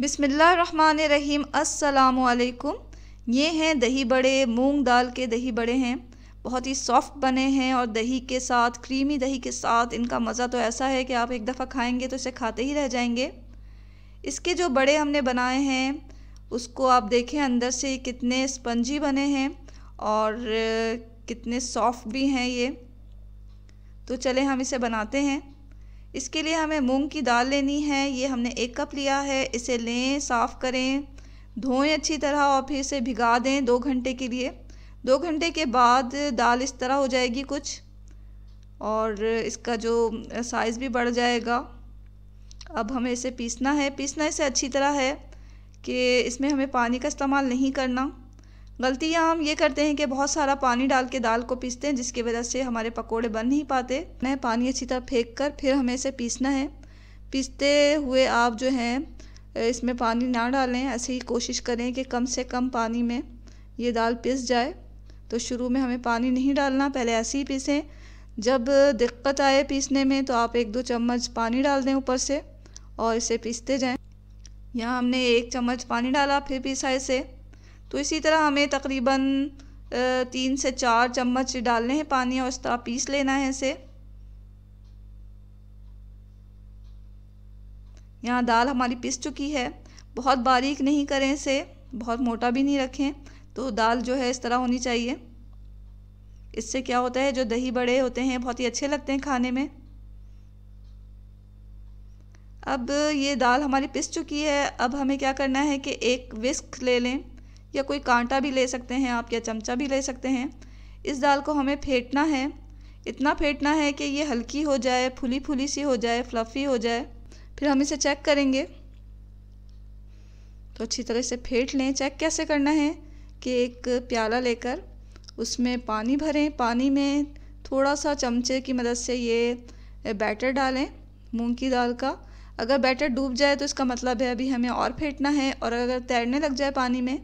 बिसमीम् अल्लाम ये हैं दही बड़े मूंग दाल के दही बड़े हैं बहुत ही सॉफ्ट बने हैं और दही के साथ क्रीमी दही के साथ इनका मज़ा तो ऐसा है कि आप एक दफ़ा खाएंगे तो इसे खाते ही रह जाएंगे इसके जो बड़े हमने बनाए हैं उसको आप देखें अंदर से कितने स्पंजी बने हैं और कितने सॉफ्ट भी हैं ये तो चले हम इसे बनाते हैं इसके लिए हमें मूंग की दाल लेनी है ये हमने एक कप लिया है इसे लें साफ़ करें धोएं अच्छी तरह और फिर इसे भिगा दें दो घंटे के लिए दो घंटे के बाद दाल इस तरह हो जाएगी कुछ और इसका जो साइज़ भी बढ़ जाएगा अब हमें इसे पीसना है पीसना इसे अच्छी तरह है कि इसमें हमें पानी का इस्तेमाल नहीं करना गलतियाँ हम ये करते हैं कि बहुत सारा पानी डाल के दाल को पीसते हैं जिसकी वजह से हमारे पकोड़े बन नहीं पाते मैं पानी अच्छी तरह फेंक कर फिर हमें इसे पीसना है पीसते हुए आप जो हैं इसमें पानी ना डालें ऐसे ही कोशिश करें कि कम से कम पानी में ये दाल पिस जाए तो शुरू में हमें पानी नहीं डालना पहले ऐसे ही पीसें जब दिक्कत आए पीसने में तो आप एक दो चम्मच पानी डाल दें ऊपर से और इसे पीसते जाएं यहाँ हमने एक चम्मच पानी डाला फिर पीसा इसे तो इसी तरह हमें तकरीबन तीन से चार चम्मच डालने हैं पानी और इस तरह पीस लेना है इसे यहाँ दाल हमारी पिस चुकी है बहुत बारीक नहीं करें इसे बहुत मोटा भी नहीं रखें तो दाल जो है इस तरह होनी चाहिए इससे क्या होता है जो दही बड़े होते हैं बहुत ही अच्छे लगते हैं खाने में अब ये दाल हमारी पिस चुकी है अब हमें क्या करना है कि एक विस्क ले लें या कोई कांटा भी ले सकते हैं आप या चमचा भी ले सकते हैं इस दाल को हमें फेंटना है इतना फेंटना है कि ये हल्की हो जाए फुली फुली सी हो जाए फ्लफ़ी हो जाए फिर हम इसे चेक करेंगे तो अच्छी तरह से फेंट लें चेक कैसे करना है कि एक प्याला लेकर उसमें पानी भरें पानी में थोड़ा सा चमचे की मदद से ये बैटर डालें मूंग की दाल का अगर बैटर डूब जाए तो इसका मतलब है अभी हमें और फेंटना है और अगर तैरने लग जाए पानी में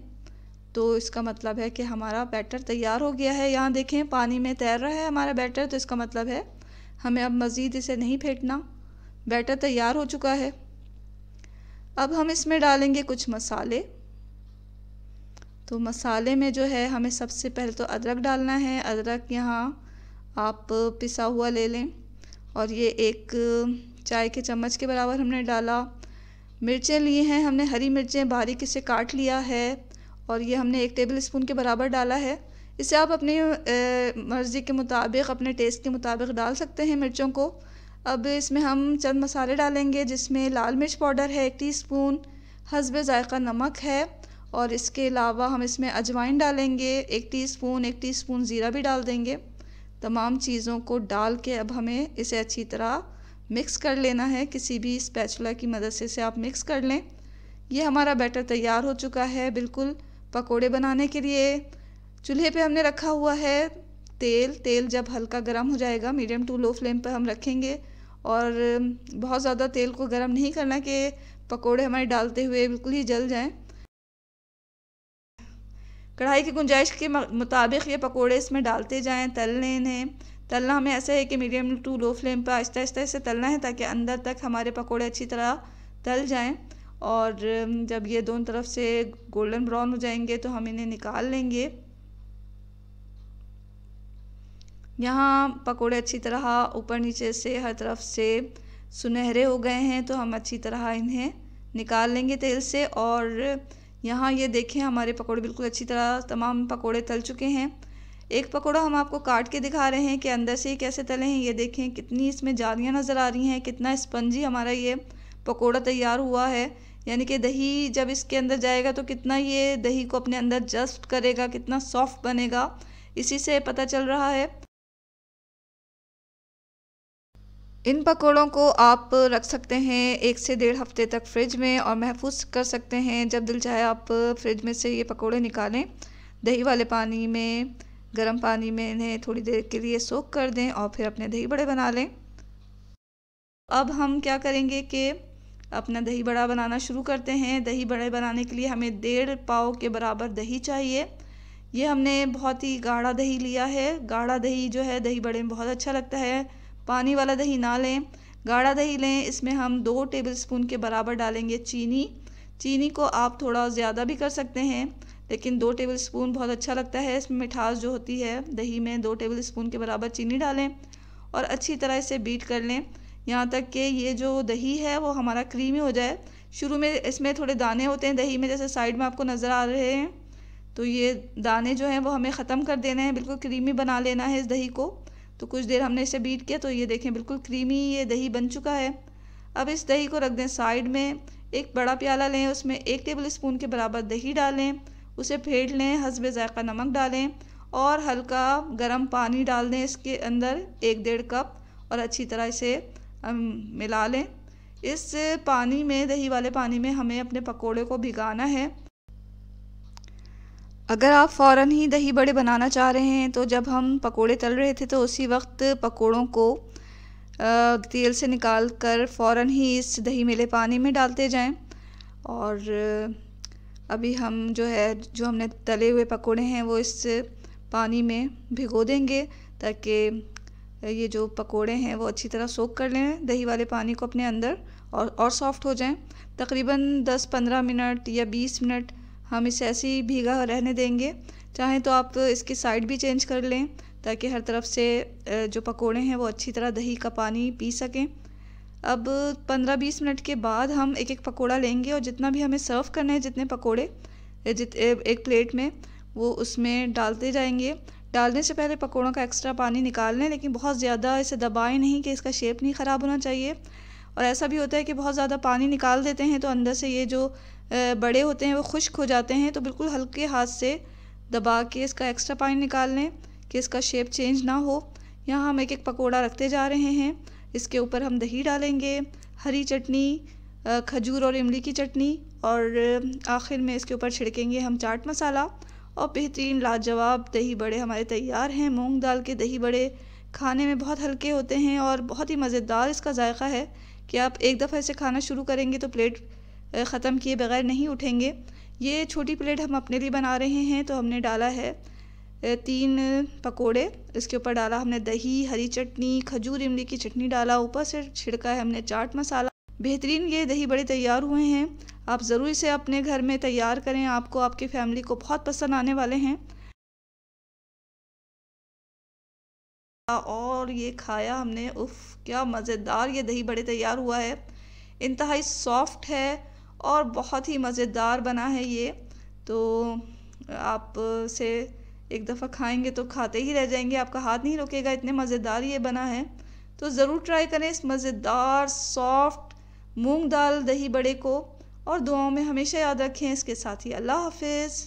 तो इसका मतलब है कि हमारा बैटर तैयार हो गया है यहाँ देखें पानी में तैर रहा है हमारा बैटर तो इसका मतलब है हमें अब मज़ीद इसे नहीं फेंटना बैटर तैयार हो चुका है अब हम इसमें डालेंगे कुछ मसाले तो मसाले में जो है हमें सबसे पहले तो अदरक डालना है अदरक यहाँ आप पिसा हुआ ले लें और ये एक चाय के चम्मच के बराबर हमने डाला मिर्चें लिए हैं हमने हरी मिर्चें बारीक इसे काट लिया है और ये हमने एक टेबल स्पून के बराबर डाला है इसे आप अपनी मर्ज़ी के मुताबिक अपने टेस्ट के मुताबिक डाल सकते हैं मिर्चों को अब इसमें हम चंद मसाले डालेंगे जिसमें लाल मिर्च पाउडर है एक टीस्पून हसब ज़ायक़ा नमक है और इसके अलावा हम इसमें अजवाइन डालेंगे एक टीस्पून एक टीस्पून ज़ीरा भी डाल देंगे तमाम चीज़ों को डाल के अब हमें इसे अच्छी तरह मिक्स कर लेना है किसी भी स्पैचुला की मदद से इसे आप मिक्स कर लें यह हमारा बैटर तैयार हो चुका है बिल्कुल पकोड़े बनाने के लिए चूल्हे पे हमने रखा हुआ है तेल तेल जब हल्का गर्म हो जाएगा मीडियम टू लो फ्लेम पर हम रखेंगे और बहुत ज़्यादा तेल को गर्म नहीं करना कि पकोड़े हमारे डालते हुए बिल्कुल ही जल जाएं कढ़ाई की गुंजाइश के मुताबिक ये पकोड़े इसमें डालते जाएं तल लें इन्हें तलना हमें ऐसा है कि मीडियम टू लो फ्लेम पर आहिस्ता आहिस्ता इसे तलना है ताकि अंदर तक हमारे पकोड़े अच्छी तरह तल जाएँ और जब ये दोनों तरफ से गोल्डन ब्राउन हो जाएंगे तो हम इन्हें निकाल लेंगे यहाँ पकोड़े अच्छी तरह ऊपर नीचे से हर तरफ से सुनहरे हो गए हैं तो हम अच्छी तरह इन्हें निकाल लेंगे तेल से और यहाँ ये देखें हमारे पकोड़े बिल्कुल अच्छी तरह तमाम पकोड़े तल चुके हैं एक पकोड़ा हम आपको काट के दिखा रहे हैं कि अंदर से ही कैसे तले हैं ये देखें कितनी इसमें जालियाँ नज़र आ रही हैं कितना स्पंजी हमारा ये पकोड़ा तैयार हुआ है यानी कि दही जब इसके अंदर जाएगा तो कितना ये दही को अपने अंदर जस्ट करेगा कितना सॉफ्ट बनेगा इसी से पता चल रहा है इन पकोड़ों को आप रख सकते हैं एक से डेढ़ हफ्ते तक फ्रिज में और महफूज कर सकते हैं जब दिल चाहे आप फ्रिज में से ये पकोड़े निकालें दही वाले पानी में गर्म पानी में इन्हें थोड़ी देर के लिए सोख कर दें और फिर अपने दही बड़े बना लें अब हम क्या करेंगे कि अपना दही बड़ा बनाना शुरू करते हैं दही बड़े बनाने के लिए हमें डेढ़ पाव के बराबर दही चाहिए ये हमने बहुत ही गाढ़ा दही लिया है गाढ़ा दही जो है दही बड़े में बहुत अच्छा लगता है पानी वाला दही ना लें गाढ़ा दही लें इसमें हम दो टेबल स्पून के बराबर डालेंगे चीनी चीनी को आप थोड़ा ज़्यादा भी कर सकते हैं लेकिन दो टेबल स्पून बहुत अच्छा लगता है इसमें मिठास जो होती है दही में दो टेबल स्पून के बराबर चीनी डालें और अच्छी तरह इसे बीट कर लें यहाँ तक कि ये जो दही है वो हमारा क्रीमी हो जाए शुरू में इसमें थोड़े दाने होते हैं दही में जैसे साइड में आपको नज़र आ रहे हैं तो ये दाने जो हैं वो हमें ख़त्म कर देना है बिल्कुल क्रीमी बना लेना है इस दही को तो कुछ देर हमने इसे बीट किया तो ये देखें बिल्कुल क्रीमी ये दही बन चुका है अब इस दही को रख दें साइड में एक बड़ा प्याला लें उसमें एक टेबल स्पून के बराबर दही डालें उसे फेंट लें हसब ज़ायक़ा नमक डालें और हल्का गर्म पानी डाल दें इसके अंदर एक डेढ़ कप और अच्छी तरह इसे मिला लें इस पानी में दही वाले पानी में हमें अपने पकोड़े को भिगाना है अगर आप फ़ौर ही दही बड़े बनाना चाह रहे हैं तो जब हम पकोड़े तल रहे थे तो उसी वक्त पकोड़ों को तेल से निकाल कर फ़ौर ही इस दही मिले पानी में डालते जाएं और अभी हम जो है जो हमने तले हुए पकोड़े हैं वो इस पानी में भिगो देंगे ताकि ये जो पकोड़े हैं वो अच्छी तरह सोख कर लें दही वाले पानी को अपने अंदर और और सॉफ्ट हो जाएं तकरीबन 10-15 मिनट या 20 मिनट हम इसे ऐसे ही भीगा रहने देंगे चाहें तो आप इसकी साइड भी चेंज कर लें ताकि हर तरफ से जो पकोड़े हैं वो अच्छी तरह दही का पानी पी सकें अब 15-20 मिनट के बाद हम एक एक पकोड़ा लेंगे और जितना भी हमें सर्व करना है जितने पकौड़े जित एक प्लेट में वो उसमें डालते जाएंगे डालने से पहले पकौड़ों का एक्स्ट्रा पानी निकाल लें लेकिन बहुत ज़्यादा इसे दबाएं नहीं कि इसका शेप नहीं ख़राब होना चाहिए और ऐसा भी होता है कि बहुत ज़्यादा पानी निकाल देते हैं तो अंदर से ये जो बड़े होते हैं वो खुश्क हो जाते हैं तो बिल्कुल हल्के हाथ से दबा के इसका एक्स्ट्रा पानी निकाल लें कि इसका शेप चेंज ना हो यहाँ हम एक एक पकौड़ा रखते जा रहे हैं इसके ऊपर हम दही डालेंगे हरी चटनी खजूर और इमली की चटनी और आखिर में इसके ऊपर छिड़केंगे हम चाट मसाला और बेहतरीन लाजवाब दही बड़े हमारे तैयार हैं मूंग दाल के दही बड़े खाने में बहुत हल्के होते हैं और बहुत ही मज़ेदार इसका जायका है कि आप एक दफ़ा इसे खाना शुरू करेंगे तो प्लेट ख़त्म किए बगैर नहीं उठेंगे ये छोटी प्लेट हम अपने लिए बना रहे हैं तो हमने डाला है तीन पकोड़े इसके ऊपर डाला हमने दही हरी चटनी खजूर इमली की चटनी डाला ऊपर से छिड़का है हमने चाट मसाला बेहतरीन ये दही बड़े तैयार हुए हैं आप ज़रूर इसे अपने घर में तैयार करें आपको आपकी फ़ैमिली को बहुत पसंद आने वाले हैं और ये खाया हमने उफ़ क्या मज़ेदार ये दही बड़े तैयार हुआ है इंतहाई सॉफ्ट है और बहुत ही मज़ेदार बना है ये तो आप से एक दफ़ा खाएंगे तो खाते ही रह जाएंगे आपका हाथ नहीं रुकेगा इतने मज़ेदार ये बना है तो ज़रूर ट्राई करें इस मज़ेदार सॉफ्ट मूंग दाल दही बड़े को और दुआओं में हमेशा याद रखें इसके साथ ही अल्लाह हाफिज़